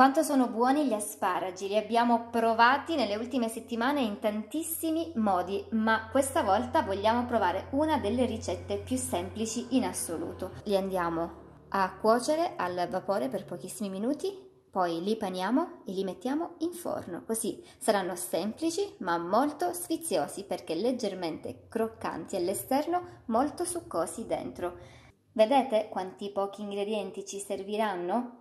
Quanto sono buoni gli asparagi, li abbiamo provati nelle ultime settimane in tantissimi modi, ma questa volta vogliamo provare una delle ricette più semplici in assoluto. Li andiamo a cuocere al vapore per pochissimi minuti, poi li paniamo e li mettiamo in forno, così saranno semplici ma molto sfiziosi perché leggermente croccanti all'esterno, molto succosi dentro. Vedete quanti pochi ingredienti ci serviranno?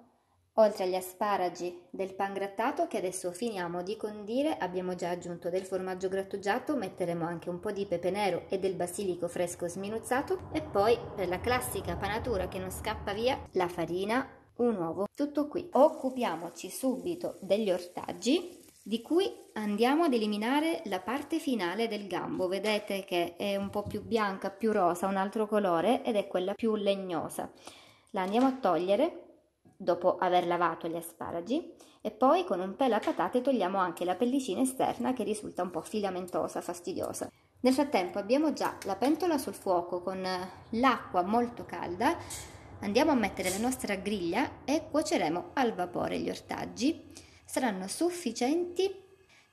Oltre agli asparagi, del pan grattato che adesso finiamo di condire, abbiamo già aggiunto del formaggio grattugiato, metteremo anche un po' di pepe nero e del basilico fresco sminuzzato e poi, per la classica panatura che non scappa via, la farina, un uovo, tutto qui. Occupiamoci subito degli ortaggi di cui andiamo ad eliminare la parte finale del gambo. Vedete che è un po' più bianca, più rosa, un altro colore ed è quella più legnosa. La andiamo a togliere dopo aver lavato gli asparagi e poi con un pelo a patate togliamo anche la pellicina esterna che risulta un po' filamentosa, fastidiosa. Nel frattempo abbiamo già la pentola sul fuoco con l'acqua molto calda, andiamo a mettere la nostra griglia e cuoceremo al vapore gli ortaggi. Saranno sufficienti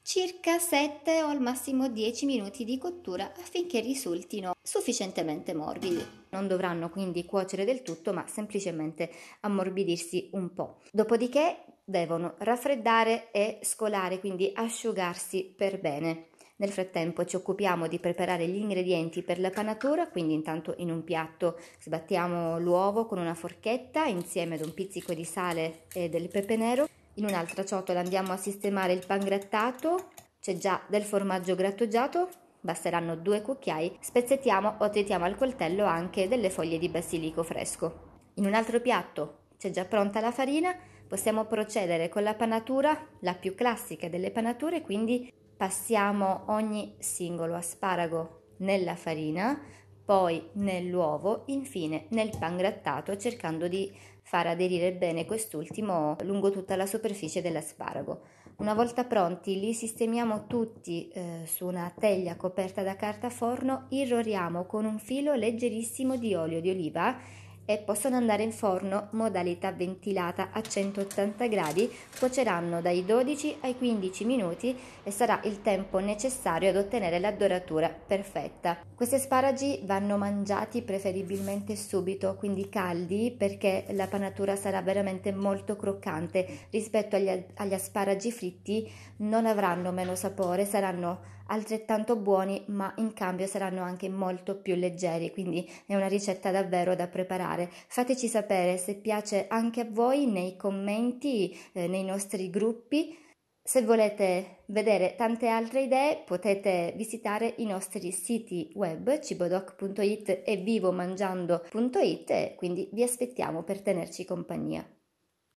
circa 7 o al massimo 10 minuti di cottura affinché risultino sufficientemente morbidi. Non dovranno quindi cuocere del tutto, ma semplicemente ammorbidirsi un po'. Dopodiché devono raffreddare e scolare, quindi asciugarsi per bene. Nel frattempo ci occupiamo di preparare gli ingredienti per la panatura, quindi intanto in un piatto sbattiamo l'uovo con una forchetta insieme ad un pizzico di sale e del pepe nero in un'altra ciotola andiamo a sistemare il pan grattato, c'è già del formaggio grattugiato, basteranno due cucchiai, spezzettiamo o tritiamo al coltello anche delle foglie di basilico fresco. In un altro piatto c'è già pronta la farina, possiamo procedere con la panatura, la più classica delle panature, quindi passiamo ogni singolo asparago nella farina, poi nell'uovo, infine nel pan grattato cercando di far aderire bene quest'ultimo lungo tutta la superficie dell'asparago. Una volta pronti li sistemiamo tutti eh, su una teglia coperta da carta forno, irroriamo con un filo leggerissimo di olio di oliva e possono andare in forno modalità ventilata a 180 gradi, cuoceranno dai 12 ai 15 minuti e sarà il tempo necessario ad ottenere la doratura perfetta. Questi asparagi vanno mangiati preferibilmente subito, quindi caldi, perché la panatura sarà veramente molto croccante rispetto agli, agli asparagi fritti, non avranno meno sapore, saranno altrettanto buoni, ma in cambio saranno anche molto più leggeri, quindi è una ricetta davvero da preparare. Fateci sapere se piace anche a voi nei commenti, eh, nei nostri gruppi. Se volete vedere tante altre idee potete visitare i nostri siti web cibodoc.it e vivomangiando.it e quindi vi aspettiamo per tenerci compagnia.